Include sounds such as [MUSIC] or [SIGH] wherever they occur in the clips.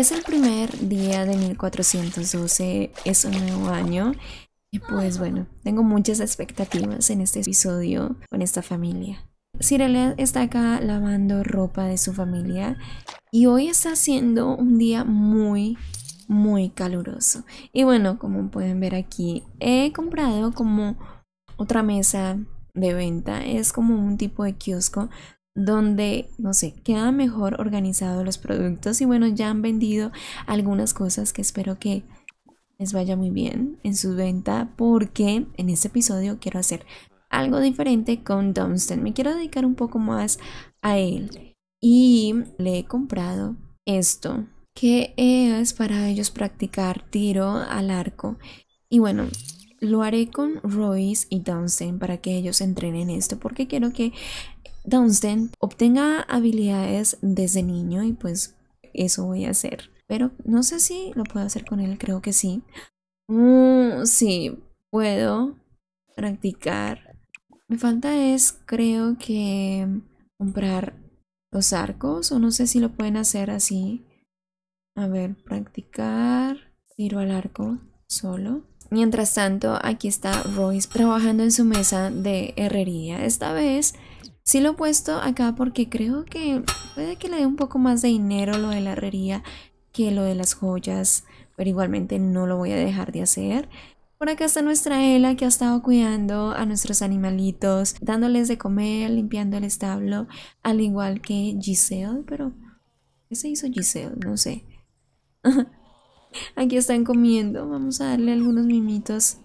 Es el primer día de 1412, es un nuevo año. Y pues bueno, tengo muchas expectativas en este episodio con esta familia. Cirelia está acá lavando ropa de su familia y hoy está siendo un día muy, muy caluroso. Y bueno, como pueden ver aquí, he comprado como otra mesa de venta. Es como un tipo de kiosco donde, no sé, queda mejor organizado los productos y bueno, ya han vendido algunas cosas que espero que les vaya muy bien en su venta porque en este episodio quiero hacer algo diferente con Dunstan. Me quiero dedicar un poco más a él y le he comprado esto que es para ellos practicar tiro al arco y bueno lo haré con Royce y Dunstan para que ellos entrenen esto porque quiero que Dunstan obtenga habilidades desde niño y pues eso voy a hacer. Pero no sé si lo puedo hacer con él, creo que sí. Mm, sí, puedo practicar. Me falta es, creo que, comprar los arcos o no sé si lo pueden hacer así. A ver, practicar. Tiro al arco solo. Mientras tanto, aquí está Royce trabajando en su mesa de herrería. Esta vez Sí lo he puesto acá porque creo que puede que le dé un poco más de dinero lo de la herrería que lo de las joyas, pero igualmente no lo voy a dejar de hacer. Por acá está nuestra Ela que ha estado cuidando a nuestros animalitos, dándoles de comer, limpiando el establo, al igual que Giselle, pero ¿qué se hizo Giselle? No sé. [LAUGHS] Aquí están comiendo, vamos a darle algunos mimitos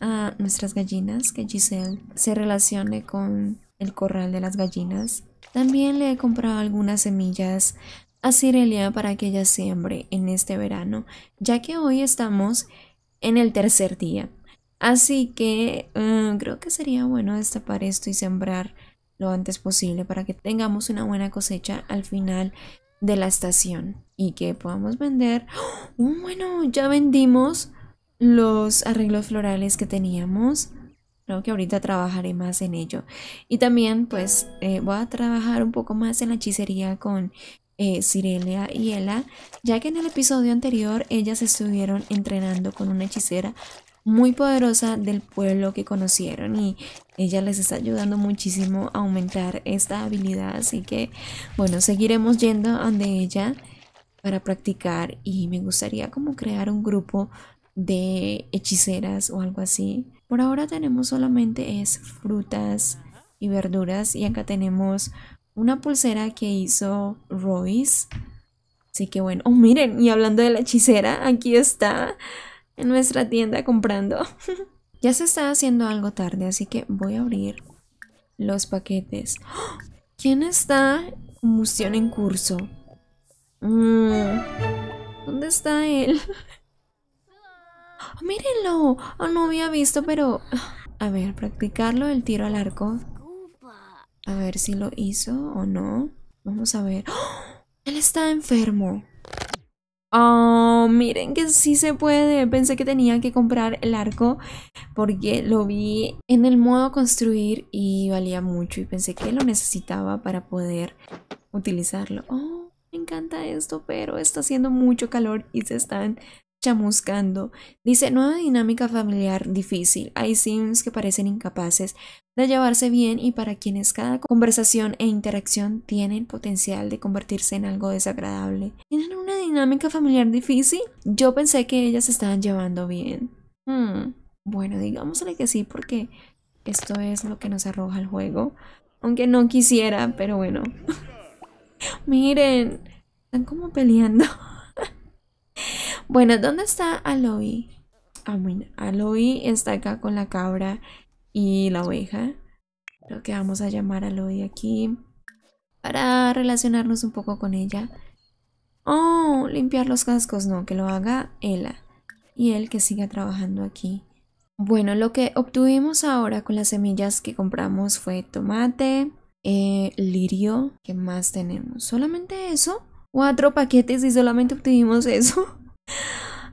a nuestras gallinas, que Giselle se relacione con el corral de las gallinas. También le he comprado algunas semillas a Cirelia para que ella siembre en este verano, ya que hoy estamos en el tercer día. Así que mm, creo que sería bueno destapar esto y sembrar lo antes posible para que tengamos una buena cosecha al final de la estación y que podamos vender. ¡Oh! bueno, ya vendimos los arreglos florales que teníamos que ahorita trabajaré más en ello. Y también pues eh, voy a trabajar un poco más en la hechicería con eh, Cirelia y Ela, ya que en el episodio anterior ellas estuvieron entrenando con una hechicera muy poderosa del pueblo que conocieron y ella les está ayudando muchísimo a aumentar esta habilidad, así que bueno, seguiremos yendo donde ella para practicar y me gustaría como crear un grupo de hechiceras o algo así por ahora tenemos solamente frutas y verduras y acá tenemos una pulsera que hizo Royce. Así que bueno, oh miren, y hablando de la hechicera, aquí está en nuestra tienda comprando. [LAUGHS] ya se está haciendo algo tarde, así que voy a abrir los paquetes. ¡Oh! ¿Quién está? Combustión en curso. Mm. ¿Dónde está él? [LAUGHS] ¡Ah, ¡Mírenlo! Ah, no había visto, pero... A ver, practicarlo el tiro al arco. A ver si lo hizo o no. Vamos a ver. ¡Ah! Él está enfermo. Oh, miren que sí se puede. Pensé que tenía que comprar el arco porque lo vi en el modo construir y valía mucho y pensé que lo necesitaba para poder utilizarlo. Oh, me encanta esto, pero está haciendo mucho calor y se están chamuscando. Dice, nueva dinámica familiar difícil. Hay sims que parecen incapaces de llevarse bien y para quienes cada conversación e interacción tienen potencial de convertirse en algo desagradable. ¿Tienen una dinámica familiar difícil? Yo pensé que ellas estaban llevando bien. Hmm. Bueno, digámosle que sí porque esto es lo que nos arroja el juego. Aunque no quisiera, pero bueno. [LAUGHS] Miren, están como peleando. Bueno, ¿dónde está Aloy? Ah, bueno, Aloy está acá con la cabra y la oveja. Creo que vamos a llamar a Aloy aquí para relacionarnos un poco con ella. Oh, limpiar los cascos, no, que lo haga Ella y él que siga trabajando aquí. Bueno, lo que obtuvimos ahora con las semillas que compramos fue tomate, eh, lirio, ¿qué más tenemos? ¿Solamente eso? Cuatro paquetes y solamente obtuvimos eso.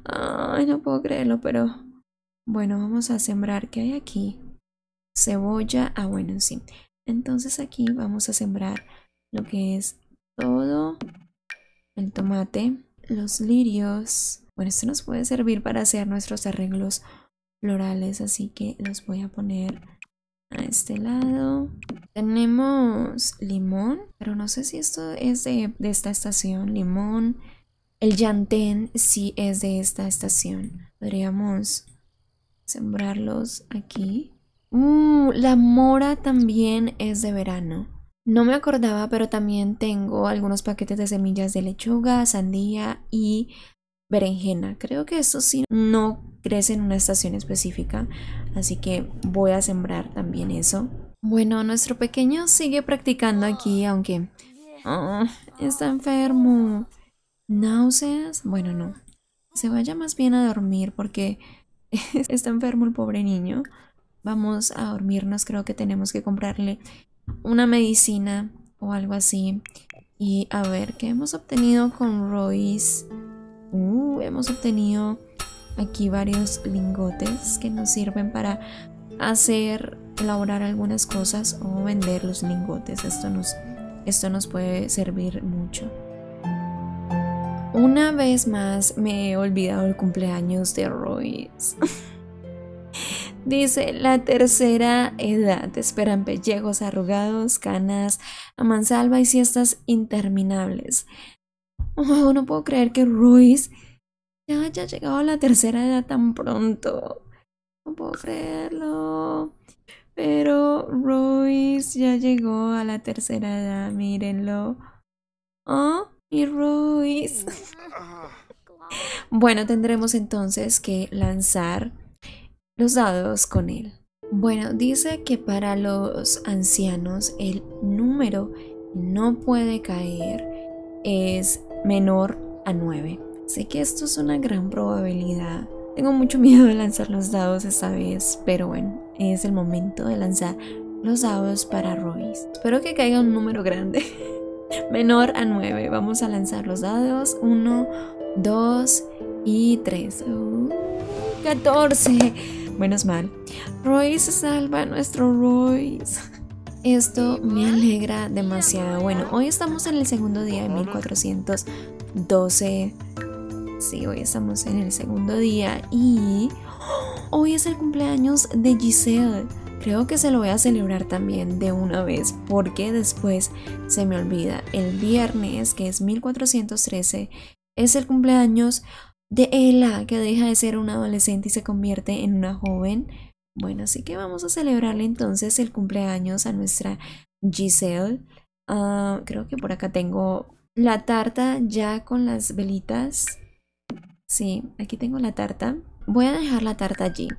Ay, no puedo creerlo, pero bueno, vamos a sembrar. que hay aquí? Cebolla. Ah, bueno, sí. Entonces aquí vamos a sembrar lo que es todo el tomate, los lirios. Bueno, esto nos puede servir para hacer nuestros arreglos florales, así que los voy a poner a este lado. Tenemos limón, pero no sé si esto es de, de esta estación. Limón, el yantén sí es de esta estación. Podríamos sembrarlos aquí. Mm, la mora también es de verano. No me acordaba, pero también tengo algunos paquetes de semillas de lechuga, sandía y berenjena. Creo que eso sí no crece en una estación específica, así que voy a sembrar también eso. Bueno, nuestro pequeño sigue practicando aquí, aunque ah, está enfermo náuseas, bueno, no, se vaya más bien a dormir porque [LAUGHS] está enfermo el pobre niño. Vamos a dormirnos, creo que tenemos que comprarle una medicina o algo así. Y a ver, ¿qué hemos obtenido con Royce? Uh, hemos obtenido aquí varios lingotes que nos sirven para hacer, elaborar algunas cosas o vender los lingotes. Esto nos, esto nos puede servir mucho. Una vez más me he olvidado el cumpleaños de Royce. [LAUGHS] Dice la tercera edad. esperan pellejos arrugados, canas, a mansalva y siestas interminables. Oh, no puedo creer que Royce ya haya llegado a la tercera edad tan pronto. No puedo creerlo. Pero Royce ya llegó a la tercera edad, mírenlo. ¿Oh? y Ruiz. Mm, bueno, tendremos entonces que lanzar los dados con él. Bueno, dice que para los ancianos el número no puede caer es menor a 9. Sé que esto es una gran probabilidad. Tengo mucho [LAUGHS] miedo de lanzar los dados esta vez, pero bueno, es el momento de lanzar los dados para Ruiz. Espero que caiga un número grande. [LAUGHS] menor a 9. Vamos a lanzar los dados. 1, 2 y 3. 14. Uh, Menos mal. Royce salva salva, nuestro Royce. Esto me alegra demasiado. Bueno, hoy estamos en el segundo día de 1412. Sí, hoy estamos en el segundo día y ¡oh! hoy es el cumpleaños de Giselle. Creo que se lo voy a celebrar también de una vez porque después se me olvida. El viernes, que es 1413, es el cumpleaños de Ella, que deja de ser una adolescente y se convierte en una joven. Bueno, así que vamos a celebrarle entonces el cumpleaños a nuestra Giselle. Ah, creo que por acá tengo la tarta ya con las velitas. Sí, aquí tengo la tarta. Voy a dejar la tarta allí.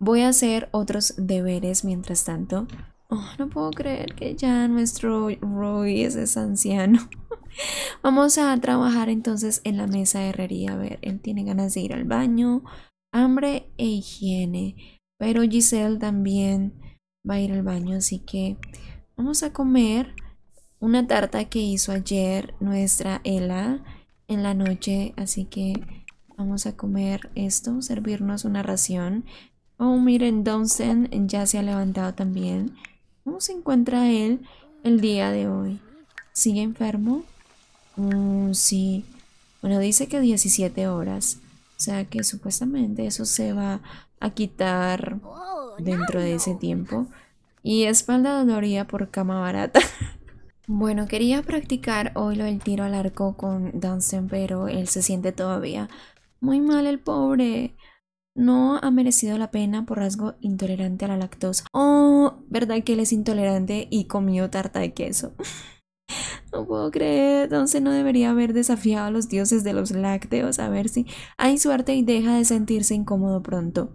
Voy a hacer otros deberes mientras tanto. Oh, no puedo creer que ya nuestro Roy es anciano. [LAUGHS] Vamos a trabajar entonces en la mesa de herrería. A ver, él tiene ganas de ir al baño, hambre e higiene. Pero Giselle también va a ir al baño, así que vamos a comer una tarta que hizo ayer nuestra Ela en la noche. Así que vamos a comer esto, servirnos una ración. Oh, miren, Dunstan ya se ha levantado también. ¿Cómo se encuentra él el día de hoy? ¿Sigue enfermo? Mm, sí. Bueno, dice que 17 horas. O sea que supuestamente eso se va a quitar dentro de ese tiempo. Y espalda dolorida por cama barata. [LAUGHS] bueno, quería practicar hoy lo del tiro al arco con Dunsen, pero él se siente todavía muy mal el pobre no ha merecido la pena por rasgo intolerante a la lactosa. Oh, ¿verdad que él es intolerante y comió tarta de queso? [LAUGHS] no puedo creer, entonces no debería haber desafiado a los dioses de los lácteos. A ver si hay suerte y deja de sentirse incómodo pronto.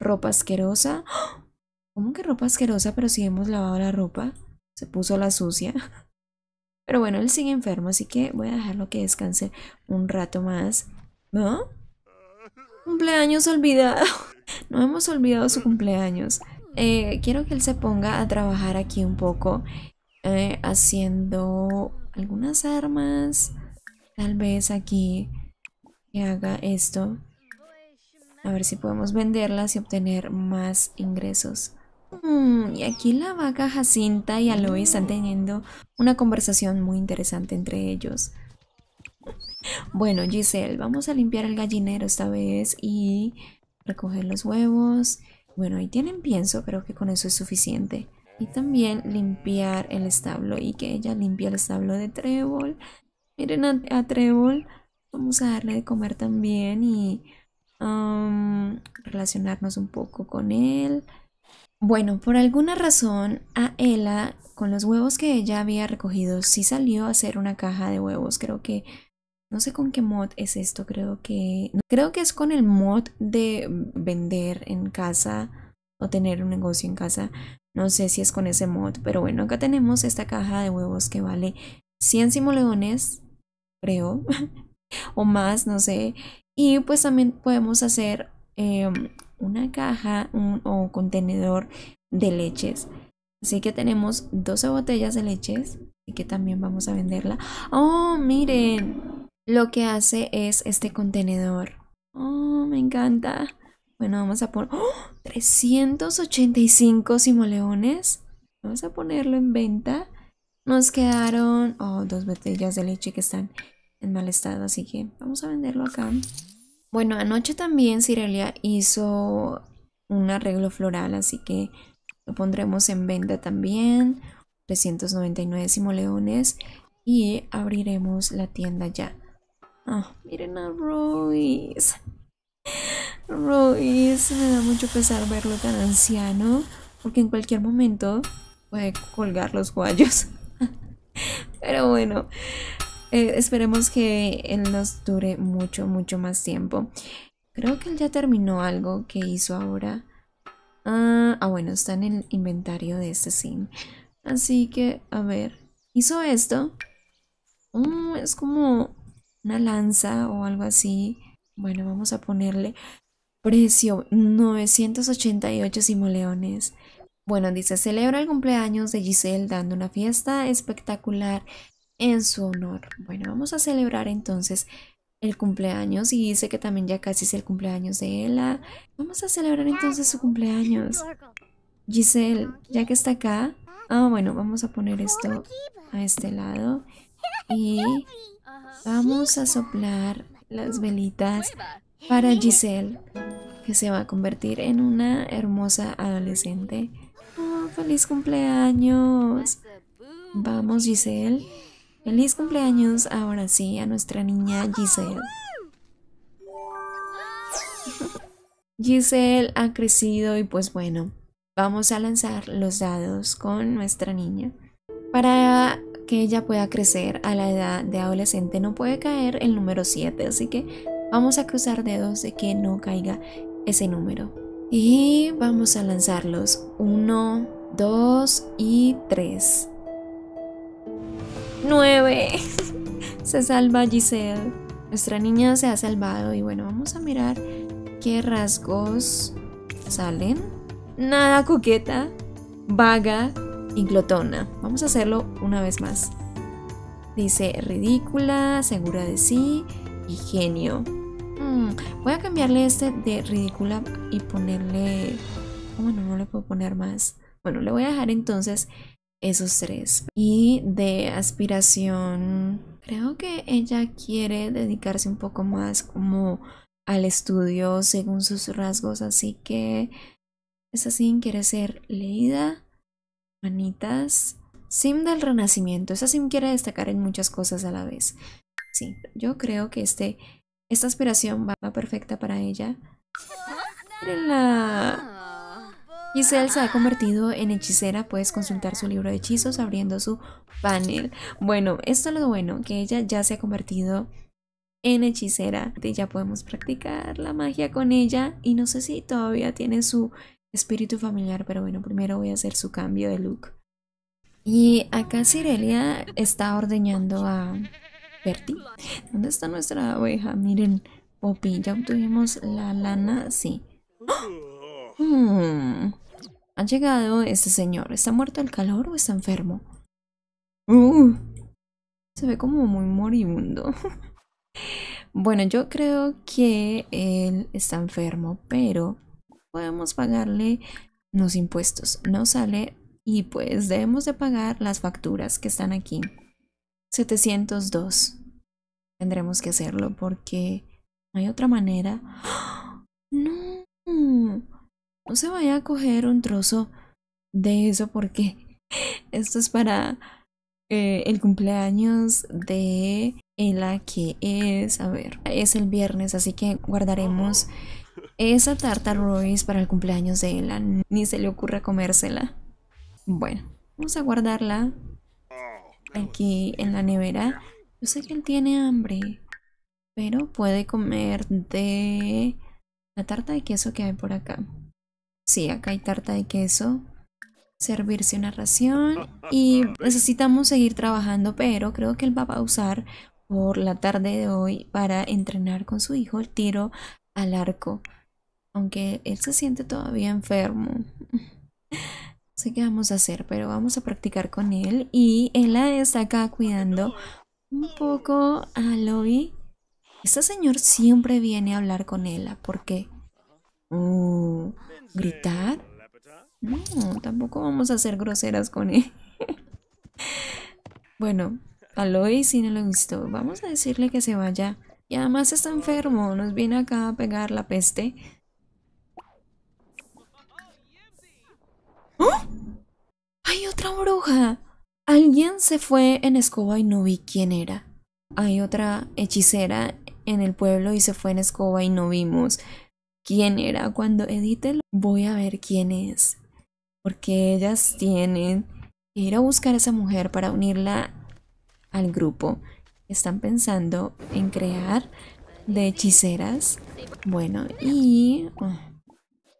Ropa asquerosa. [GASPS] ¿Cómo que ropa asquerosa? Pero si hemos lavado la ropa, se puso la sucia. [LAUGHS] Pero bueno, él sigue enfermo, así que voy a dejarlo que descanse un rato más. ¿No? Cumpleaños olvidado. [LAUGHS] No hemos olvidado su cumpleaños. Eh, quiero que él se ponga a trabajar aquí un poco. Eh, haciendo algunas armas. Tal vez aquí que haga esto. A ver si podemos venderlas y obtener más ingresos. Mm, y aquí la vaca Jacinta y Aloy están teniendo una conversación muy interesante entre ellos. Bueno, Giselle, vamos a limpiar el gallinero esta vez y recoger los huevos. Bueno, ahí tienen pienso, pero que con eso es suficiente. Y también limpiar el establo y que ella limpie el establo de Trébol. Miren a, Trébol, vamos a darle de comer también y relacionarnos un poco con él. Bueno, por alguna razón a Ella, con los huevos que ella había recogido, sí salió a hacer una caja de huevos. Creo que no sé con qué mod es esto, creo que... Creo que es con el mod de vender en casa o tener un negocio en casa. No sé si es con ese mod, pero bueno, acá tenemos esta caja de huevos que vale 100 simoleones, creo, [LAUGHS] o más, no sé. Y pues también podemos hacer em, una caja un, o contenedor de leches. Así que tenemos 12 botellas de leches y que también vamos a venderla. ¡Oh, miren! lo que hace es este contenedor. Oh, me encanta. Bueno, vamos a poner... 385 simoleones. Vamos a ponerlo en venta. Nos quedaron... Oh, dos botellas de leche que están en mal estado, así que vamos a venderlo acá. Bueno, anoche también Cirelia hizo un arreglo floral, así que lo pondremos en venta también. 399 simoleones. Y abriremos la tienda ya. Ah. miren a Royce. Ruiz, me da mucho pesar verlo tan anciano, porque en cualquier momento puede colgar los guayos. [LAUGHS] Pero bueno, eh, esperemos que él nos dure mucho, mucho más tiempo. Creo que él ya terminó algo que hizo ahora. ah, ah bueno, está en el inventario de este sim. Así que, a ver, hizo esto. Mm, es como una lanza o algo así. Bueno, vamos a ponerle precio 988 simoleones. Bueno, dice, celebra el cumpleaños de Giselle dando una fiesta espectacular en su honor. Bueno, vamos a celebrar entonces el cumpleaños y dice que también ya casi es el cumpleaños de Ella. Vamos a celebrar entonces su cumpleaños. Giselle, ya que está acá. Ah, bueno, vamos a poner esto a este lado. Y Vamos a soplar las velitas para Giselle, que se va a convertir en una hermosa adolescente. Oh, ¡Feliz cumpleaños! Vamos, Giselle. ¡Feliz cumpleaños ahora sí a nuestra niña Giselle! [LAUGHS] Giselle ha crecido y pues bueno, vamos a lanzar los dados con nuestra niña para que ella pueda crecer a la edad de adolescente no puede caer el número 7, así que vamos a cruzar dedos de que no caiga ese número. Y vamos a lanzarlos 1, 2 y 3. 9. [LAUGHS] Se salva Giselle. Nuestra niña se ha salvado y bueno, vamos a mirar qué rasgos salen. Nada coqueta, vaga, y glotona. Vamos a hacerlo una vez más. Dice ridícula, segura de sí y genio. Hmm, voy a cambiarle este de ridícula y ponerle... Ah, bueno, no le puedo poner más. Bueno, le voy a dejar entonces esos tres. Y de aspiración, creo que ella quiere dedicarse un poco más como al estudio según sus rasgos, así que es así, quiere ser leída Manitas. Sim del Renacimiento. Esta Sim quiere destacar en muchas cosas a la vez. Sí, yo creo que este, esta aspiración va perfecta para ella. Giselle se ha convertido en hechicera. Puedes consultar su libro de hechizos abriendo su panel. Bueno, esto es lo bueno, que ella ya se ha convertido en hechicera. ya podemos practicar la magia con ella. Y no sé si todavía tiene su espíritu familiar, pero bueno, primero voy a hacer su cambio de look. Y acá Cirelia está ordeñando a Bertie. ¿Dónde está nuestra abeja? Miren, Poppy, ya obtuvimos la lana, sí. [GASPS] Hmm. Ha llegado este señor. ¿Está muerto el calor o está enfermo? Uh. se ve como muy moribundo. [LAUGHS] bueno, yo creo que él está enfermo, pero podemos pagarle los impuestos, no sale y pues debemos de pagar las facturas que están aquí. 702. Tendremos que hacerlo porque no hay otra manera. [GASPS] No, no se vaya a coger un trozo de eso porque [GASPS] esto es para eh, el cumpleaños de la que es, a ver, es el viernes, así que guardaremos... Esa tarta Royce para el cumpleaños de Elan, ni se le ocurra comérsela. Bueno, vamos a guardarla aquí en la nevera. Yo sé que él tiene hambre, pero puede comer de la tarta de queso que hay por acá. Sí, acá hay tarta de queso. Servirse una ración y necesitamos seguir trabajando, pero creo que él va a pausar por la tarde de hoy para entrenar con su hijo el tiro al arco, aunque él se siente todavía enfermo. [LAUGHS] No sé qué vamos a hacer, pero vamos a practicar con él. Y Ella está acá cuidando un poco a Lobby. Este señor siempre viene a hablar con ella. ¿Por qué? Uh, ¿Gritar? No, tampoco vamos a ser groseras con él. [LAUGHS] bueno, y sí no lo visto. Vamos a decirle que se vaya y además está enfermo, nos viene acá a pegar la peste. ¡Oh! ¡Hay otra bruja! Alguien se fue en escoba y no vi quién era. Hay otra hechicera en el pueblo y se fue en escoba y no vimos quién era. Cuando edite voy a ver quién es. Porque ellas tienen que ir a buscar a esa mujer para unirla al grupo están pensando en crear de hechiceras. Bueno, y ah,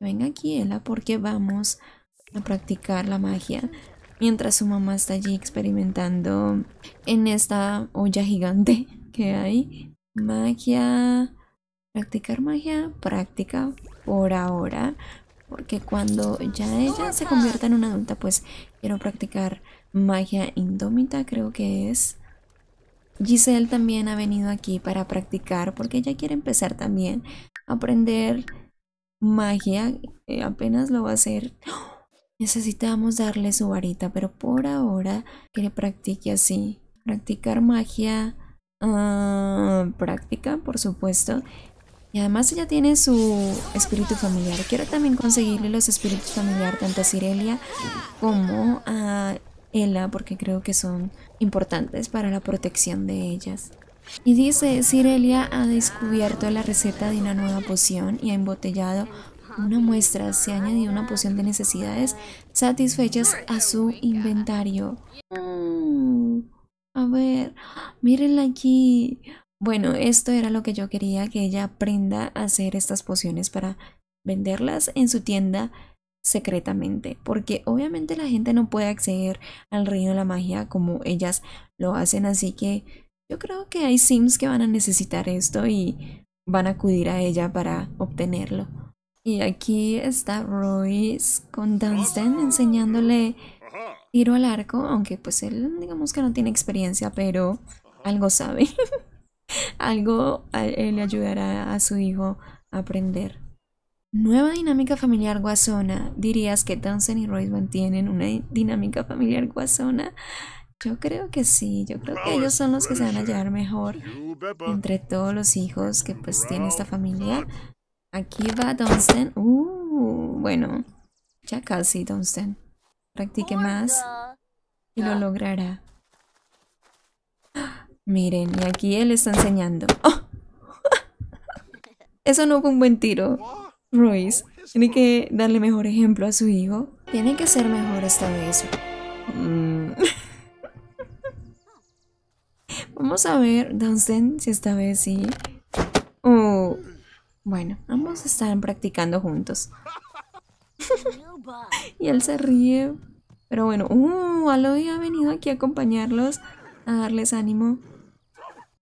Venga aquí, Ella, porque vamos a practicar la magia mientras su mamá está allí experimentando en esta olla gigante [LAUGHS] que hay. Magia, practicar magia, Practica por ahora, porque cuando ya ella se convierta en una adulta, pues quiero practicar magia indómita, creo que es. Giselle también ha venido aquí para practicar porque ella quiere empezar también a aprender magia. Eh, apenas lo va a hacer. [GASPS] Necesitamos darle su varita, pero por ahora que le practique así. Practicar magia. Ah, práctica, por supuesto. Y además ella tiene su espíritu familiar. Quiero también conseguirle los espíritus familiar tanto a Cirelia como a porque creo que son importantes para la protección de ellas. Y dice, sirelia ha descubierto la receta de una nueva poción y ha embotellado una muestra. Se ha añadido una poción de necesidades satisfechas a su inventario. a ver, mírenla aquí. Bueno, esto era lo que yo quería, que ella aprenda a hacer estas pociones para venderlas en su tienda secretamente, porque obviamente la gente no puede acceder al reino de la magia como ellas lo hacen, así que yo creo que hay sims que van a necesitar esto y van a acudir a ella para obtenerlo. Y aquí está Royce con Dunstan enseñándole tiro al arco, aunque pues él digamos que no tiene experiencia, pero algo sabe. [LAUGHS] algo le ayudará a su hijo a aprender. Nueva dinámica familiar guasona. ¿Dirías que Dunstan y Royce mantienen una dinámica familiar guasona? Yo creo que sí, yo creo que ellos son los que se van a llevar mejor entre todos los hijos que pues tiene esta familia. Aquí va Dunstan. Uh, bueno, ya casi Dunstan. Practique más y lo logrará. [GASPS] Miren, y aquí él está enseñando. ¡Oh! [LAUGHS] Eso no fue un buen tiro. Royce tiene que darle mejor ejemplo a su hijo. Tiene que ser mejor esta vez. Mm. [LAUGHS] Vamos a ver, Dunstan, si esta vez sí. Bueno, ambos están practicando juntos. [LAUGHS] y él se ríe. Pero bueno, uh, Aloy ha venido aquí a acompañarlos, a darles ánimo.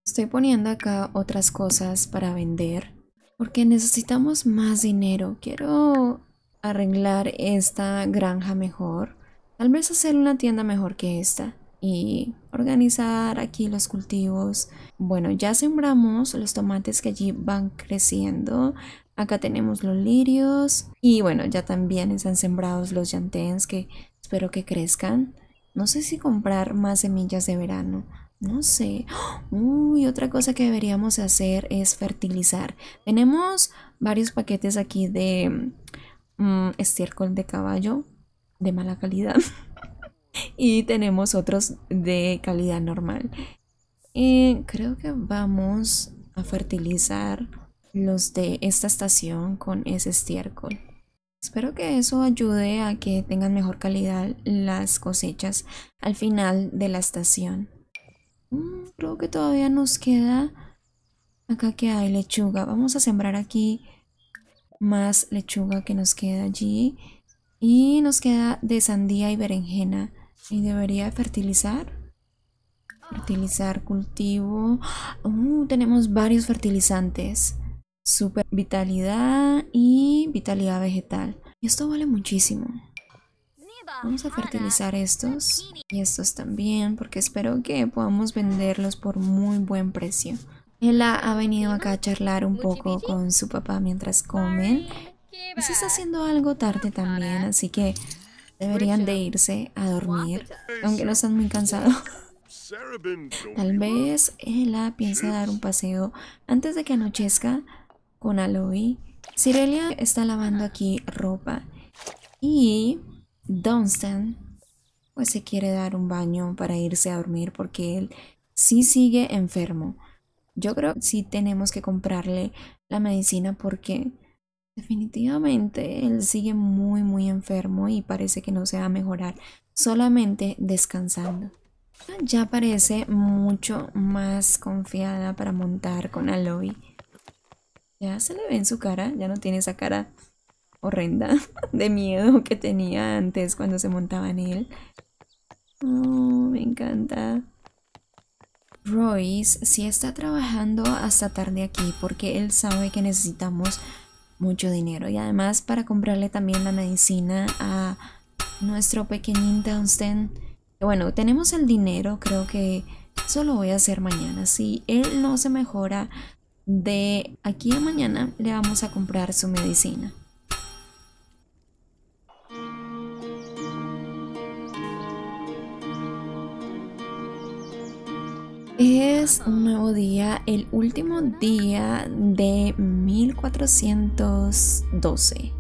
Estoy poniendo acá otras cosas para vender porque necesitamos más dinero. Quiero arreglar esta granja mejor. Tal vez hacer una tienda mejor que esta y organizar aquí los cultivos. Bueno, ya sembramos los tomates que allí van creciendo. Acá tenemos los lirios y bueno, ya también están sembrados los yantens que espero que crezcan. No sé si comprar más semillas de verano. No sé. Uy, otra cosa que deberíamos hacer es fertilizar. Tenemos varios paquetes aquí de mm, estiércol de caballo de mala calidad. [LAUGHS] y tenemos otros de calidad normal. Eh, creo que vamos a fertilizar los de esta estación con ese estiércol. Espero que eso ayude a que tengan mejor calidad las cosechas al final de la estación. Mm, creo que todavía nos queda... Acá que hay lechuga. Vamos a sembrar aquí más lechuga que nos queda allí. Y nos queda de sandía y berenjena. Y debería fertilizar. Fertilizar cultivo. Uh, tenemos varios fertilizantes. Super vitalidad y vitalidad vegetal. esto vale muchísimo. Vamos a fertilizar estos y estos también porque espero que podamos venderlos por muy buen precio. Ella ha venido acá a charlar un poco con su papá mientras comen. Se está haciendo algo tarde también, así que deberían de irse a dormir, aunque no están muy cansados. Tal vez Ella piensa dar un paseo antes de que anochezca con Aloy. Cirelia está lavando aquí ropa y Dunstan pues se quiere dar un baño para irse a dormir porque él sí sigue enfermo. Yo creo que sí tenemos que comprarle la medicina porque definitivamente él sigue muy muy enfermo y parece que no se va a mejorar solamente descansando. Ya parece mucho más confiada para montar con Aloy. Ya se le ve en su cara, ya no tiene esa cara horrenda [LAUGHS] de miedo que tenía antes cuando se montaba en él. Oh, me encanta. Royce sí está trabajando hasta tarde aquí porque él sabe que necesitamos mucho dinero y además para comprarle también la medicina a nuestro pequeñín Dunstan. Bueno, tenemos el dinero, creo que eso lo voy a hacer mañana. Si él no se mejora de aquí a mañana, le vamos a comprar su medicina. Es un nuevo día, el último día de 1412.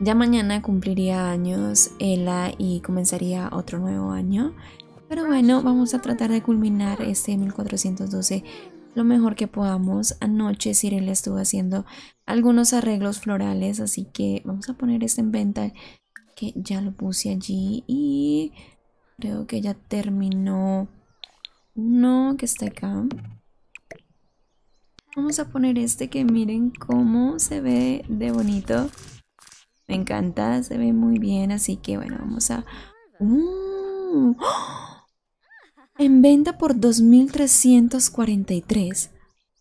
Ya mañana cumpliría años Ela y comenzaría otro nuevo año. Pero bueno, vamos a tratar de culminar este 1412 lo mejor que podamos. Anoche Cirela estuvo haciendo algunos arreglos florales, así que vamos a poner este en venta que ya lo puse allí y creo que ya terminó no, que está acá. Vamos a poner este que miren cómo se ve de bonito. Me encanta, se ve muy bien, así que bueno, vamos a... ¡Uh! [GASPS] En venta por 2.343.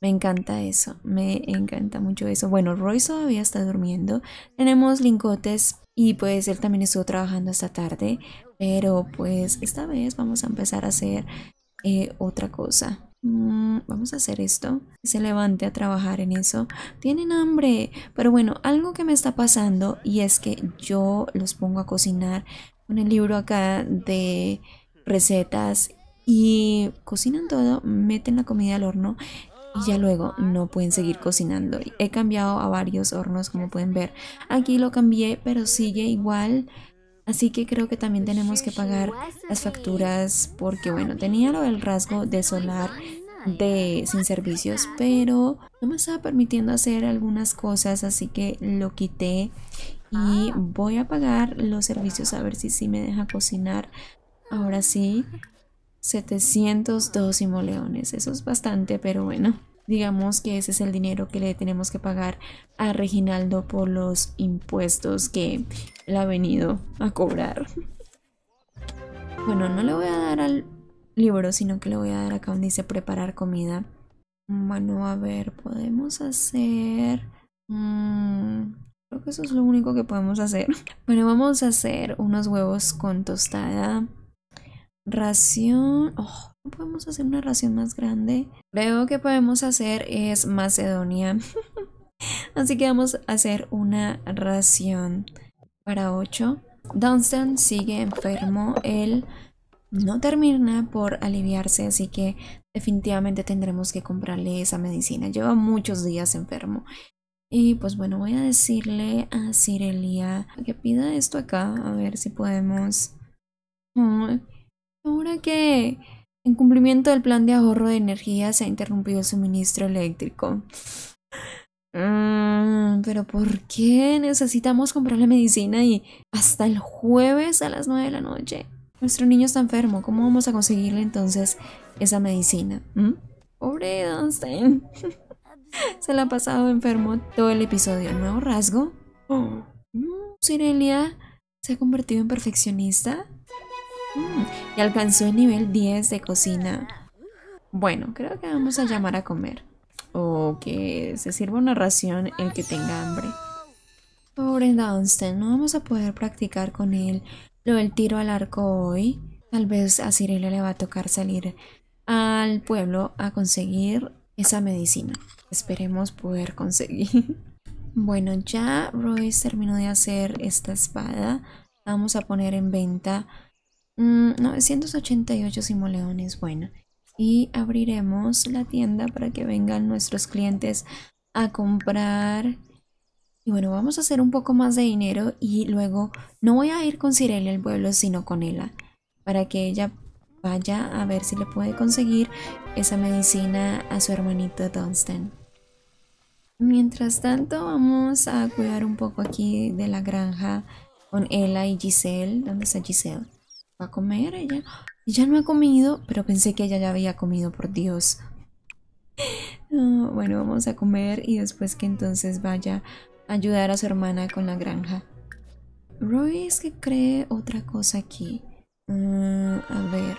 Me encanta eso, me encanta mucho eso. Bueno, Roy todavía está durmiendo. Tenemos lingotes y pues él también estuvo trabajando esta tarde. Pero pues esta vez vamos a empezar a hacer eh, otra cosa. Mm, vamos a hacer esto. Se levante a trabajar en eso. Tienen hambre. Pero bueno, algo que me está pasando y es que yo los pongo a cocinar con el libro acá de recetas y cocinan todo, meten la comida al horno y ya luego no pueden seguir cocinando. He cambiado a varios hornos como pueden ver. Aquí lo cambié, pero sigue igual. Así que creo que también tenemos que pagar las facturas porque, bueno, tenía lo del rasgo de solar de sin servicios, pero no me estaba permitiendo hacer algunas cosas, así que lo quité y voy a pagar los servicios a ver si sí me deja cocinar. Ahora sí, 702 simoleones, eso es bastante, pero bueno digamos que ese es el dinero que le tenemos que pagar a Reginaldo por los impuestos que le ha venido a cobrar. Bueno, no le voy a dar al libro, sino que le voy a dar acá donde dice preparar comida. Bueno, a ver, podemos hacer... Mm, creo que eso es lo único que podemos hacer. [LAUGHS] Bueno, vamos a hacer unos huevos con tostada. Ración... Oh, podemos hacer una ración más grande. Creo que podemos hacer es Macedonia. [LAUGHS] Así que vamos a hacer una ración para 8. Dunstan sigue enfermo. Él no termina por aliviarse, así que definitivamente tendremos que comprarle esa medicina. Lleva muchos días enfermo. Y pues bueno, voy a decirle a Cirelia que pida esto acá, a ver si podemos... Ahora que en cumplimiento del plan de ahorro de energía se ha interrumpido el suministro eléctrico. Mm, pero ¿por qué necesitamos comprar la medicina y hasta el jueves a las 9 de la noche? Nuestro niño está enfermo, ¿cómo vamos a conseguirle entonces esa medicina? ¿Mm? Pobre [LAUGHS] se la ha pasado enfermo todo el episodio. nuevo rasgo? ¿Cirelia oh. se ha convertido en perfeccionista. Mm, y alcanzó el nivel 10 de cocina. Bueno, creo que vamos a llamar a comer. O que se sirva una ración el que tenga hambre. Pobre Downstein, no vamos a poder practicar con él lo del tiro al arco hoy. Tal vez a Cirilo le va a tocar salir al pueblo a conseguir esa medicina. Esperemos poder conseguir. [LAUGHS] Bueno, ya Royce terminó de hacer esta espada. Vamos a poner en venta 988 simoleones Bueno Y abriremos la tienda para que vengan nuestros clientes a comprar. Y bueno, vamos a hacer un poco más de dinero y luego no voy a ir con Cirelia al pueblo, sino con ella. Para que ella vaya a ver si le puede conseguir esa medicina a su hermanito Dunstan. Mientras tanto, vamos a cuidar un poco aquí de la granja con Ella y Giselle. ¿Dónde está Giselle? Va a comer ella. Ella no ha comido, pero pensé que ella ya había comido, por Dios. [LAUGHS] bueno, vamos a comer y después que entonces vaya a ayudar a su hermana con la granja. Roy es que cree otra cosa aquí. Mm, a ver.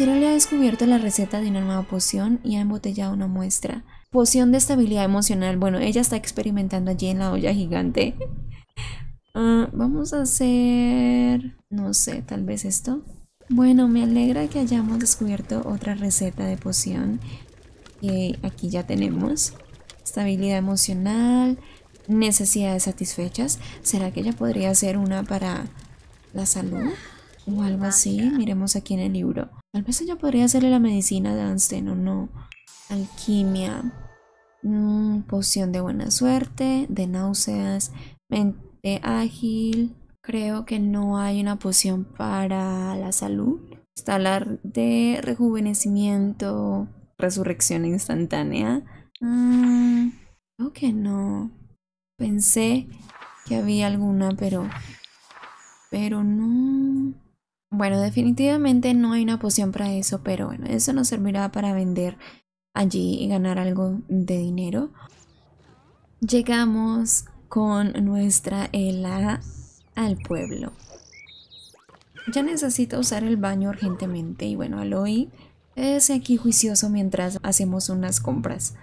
¡Oh! le ha descubierto la receta de una nueva poción y ha embotellado una muestra. Poción de estabilidad emocional. Bueno, ella está experimentando allí en la olla gigante. Ah, vamos a hacer, no sé, tal vez esto. Bueno, me alegra que hayamos descubierto otra receta de poción que aquí ya tenemos. Estabilidad emocional, necesidades satisfechas. ¿Será que ella podría hacer una para la salud? O algo así, miremos aquí en el libro. Tal vez ella podría hacerle la medicina de Ansten o no. Alquimia. Mm, poción de buena suerte, de náuseas, de ágil. Creo que no hay una poción para la salud. Instalar de rejuvenecimiento, resurrección instantánea. Mm, creo que no. Pensé que había alguna, pero... Pero no... Bueno, definitivamente no hay una poción para eso, pero bueno, eso nos servirá para vender allí y ganar algo de dinero. Llegamos con nuestra helada al pueblo. Ya necesito usar el baño urgentemente y bueno, Aloy es aquí juicioso mientras hacemos unas compras.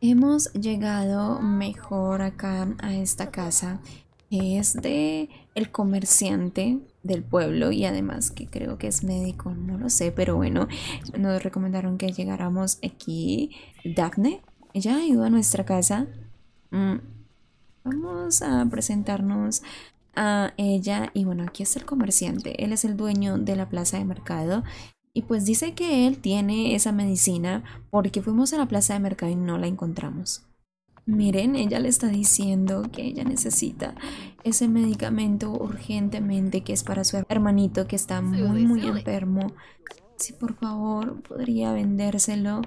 Hemos llegado mejor acá a esta casa es de el comerciante del pueblo y además que creo que es médico, no lo sé, pero bueno, nos recomendaron que llegáramos aquí. Daphne, ella ha ido a nuestra casa. Mm, Vamos a presentarnos a ella y bueno, aquí está el comerciante, él es el dueño de la plaza de mercado y pues dice que él tiene esa medicina porque fuimos a la plaza de mercado y no la encontramos. Miren, ella le está diciendo que ella necesita ese medicamento urgentemente que es para su hermanito que está muy muy enfermo. Si por favor podría vendérselo,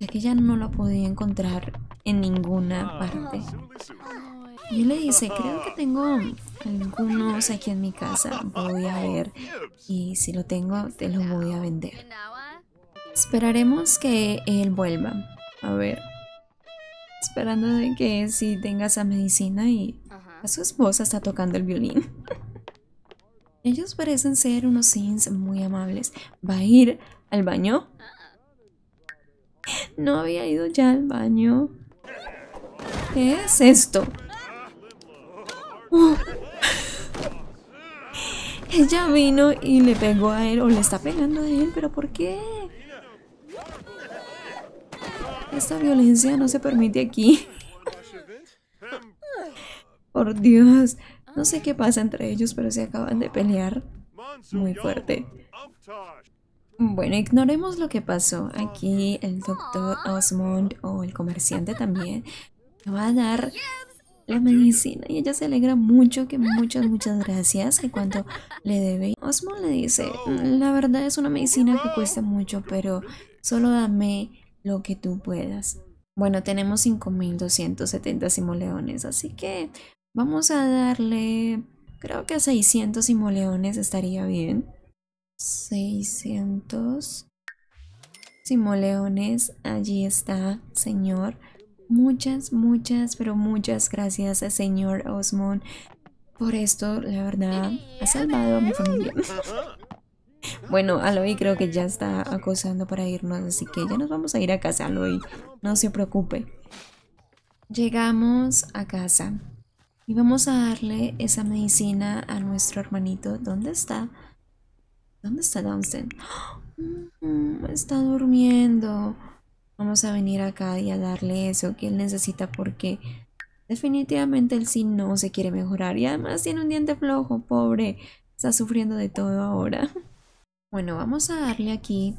ya que ella no lo podía encontrar en ninguna ah. parte. Ah. Y le dice, creo que tengo algunos aquí en mi casa, voy a ver y si lo tengo te lo voy a vender. Esperaremos que él vuelva, a ver, esperando de que si tenga esa medicina y a su esposa está tocando el violín. [LAUGHS] Ellos parecen ser unos sims muy amables. ¿Va a ir al baño? No había ido ya al baño. ¿Qué es esto? Ella vino y le pegó a él, o le está pegando a él, pero ¿por qué? Esta violencia no se permite aquí. Por Dios, no sé qué pasa entre ellos, pero se acaban de pelear muy fuerte. Bueno, ignoremos lo que pasó. Aquí el doctor Osmond o el comerciante también va a dar la medicina y ella se alegra mucho, que muchas, muchas gracias, y cuánto le debe. Osmo le dice, mm, la verdad es una medicina que cuesta mucho, pero solo dame lo que tú puedas. Bueno, tenemos 5.270 simoleones, así que vamos a darle, creo que a 600 simoleones estaría bien. 600 simoleones, allí está, señor. Muchas, muchas, pero muchas gracias, al señor Osmond. Por esto, la verdad, ha salvado a mi familia. [LAUGHS] bueno, Aloy creo que ya está acosando para irnos, así que ya nos vamos a ir a casa, Aloy. No se preocupe. Llegamos a casa y vamos a darle esa medicina a nuestro hermanito. ¿Dónde está? ¿Dónde está Dunstan? [GASPS] Mm, está durmiendo vamos a venir acá y a darle eso que él necesita porque definitivamente él sí no se quiere mejorar y además tiene un diente flojo, pobre, está sufriendo de todo ahora. [LAUGHS] Bueno, vamos a darle aquí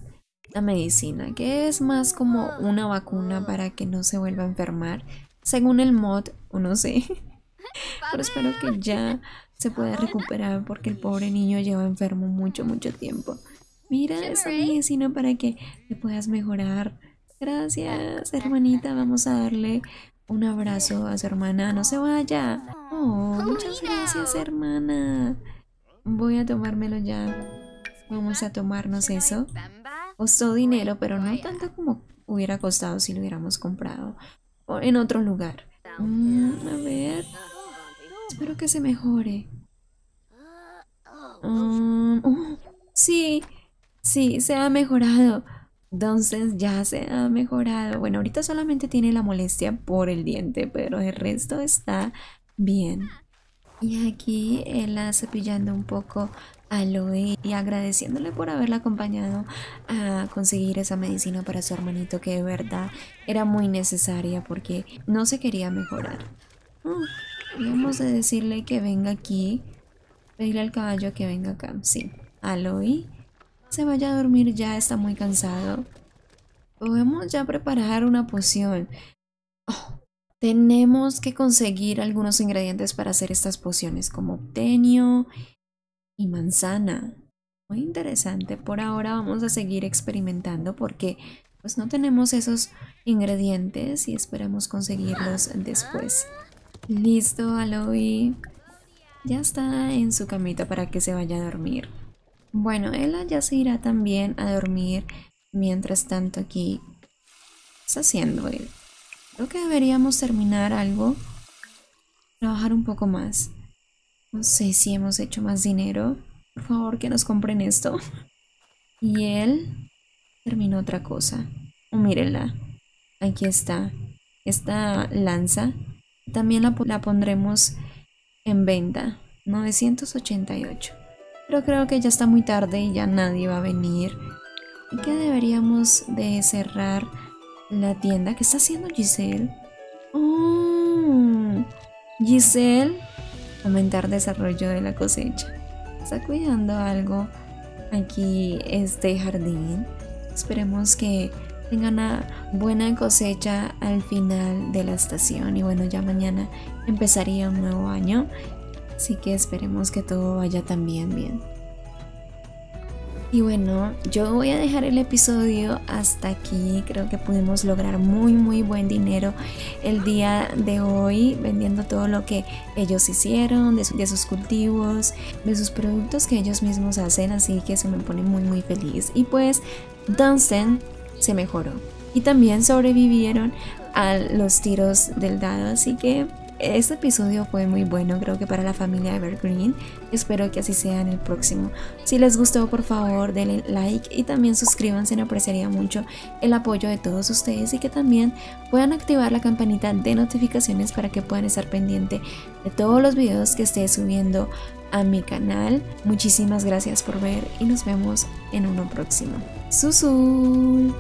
la medicina, que es más como una vacuna para que no se vuelva a enfermar, según el mod, o no sé. [LAUGHS] Pero espero que ya se pueda recuperar porque el pobre niño lleva enfermo mucho, mucho tiempo. Mira esa medicina para que te puedas mejorar. Gracias, hermanita. Vamos a darle un abrazo a su hermana. No se vaya. Oh, oh muchas gracias, hermana. Voy a tomármelo ya. Vamos a tomarnos eso. Costó dinero, pero no tanto como hubiera costado si lo hubiéramos comprado en otro lugar. Mm, a ver. Espero que se mejore. Ah, oh. Mm, oh, sí, sí, se ha mejorado. Entonces ya se ha mejorado. Bueno, ahorita solamente tiene la molestia por el diente, pero el resto está bien. Y aquí él la cepillando un poco a Loe y agradeciéndole por haberla acompañado a conseguir esa medicina para su hermanito que de verdad era muy necesaria porque no se quería mejorar. vamos ah, a decirle que venga aquí, pedirle al caballo que venga acá, sí, a se vaya a dormir ya, está muy cansado. Podemos ya preparar una poción. Oh, tenemos que conseguir algunos ingredientes para hacer estas pociones, como tenio y manzana. Muy interesante. Por ahora vamos a seguir experimentando porque pues no tenemos esos ingredientes y esperamos conseguirlos después. Listo, Aloy. Ya está en su camita para que se vaya a dormir. Bueno, Ella ya se irá también a dormir. Mientras tanto aquí... está haciendo él? Creo que deberíamos terminar algo. Trabajar un poco más. No sé si hemos hecho más dinero. Por favor, que nos compren esto. [LAUGHS] Y él terminó otra cosa. Oh, mírenla. Aquí está. Esta lanza. También la, la pondremos en venta. 988 pero creo que ya está muy tarde y ya nadie va a venir. qué deberíamos de cerrar la tienda. ¿Qué está haciendo Giselle? Mm. Giselle, aumentar desarrollo de la cosecha. Está cuidando algo aquí este jardín. Esperemos que tenga una buena cosecha al final de la estación. Y bueno, ya mañana empezaría un nuevo año. Así que esperemos que todo vaya también bien. Y bueno, yo voy a dejar el episodio hasta aquí. Creo que pudimos lograr muy, muy buen dinero el día de hoy vendiendo todo lo que ellos hicieron, de, sus cultivos, de sus productos que ellos mismos hacen. Así que se me pone muy, muy feliz. Y pues, Dunstan se mejoró. Y también sobrevivieron a los tiros del dado. Así que este episodio fue muy bueno, creo que para la familia Evergreen. Espero que así sea en el próximo. Si les gustó, por favor, denle like y también suscríbanse, me apreciaría mucho el apoyo de todos ustedes y que también puedan activar la campanita de notificaciones para que puedan estar pendiente de todos los videos que esté subiendo a mi canal. Muchísimas gracias por ver y nos vemos en uno próximo. ¡Susul!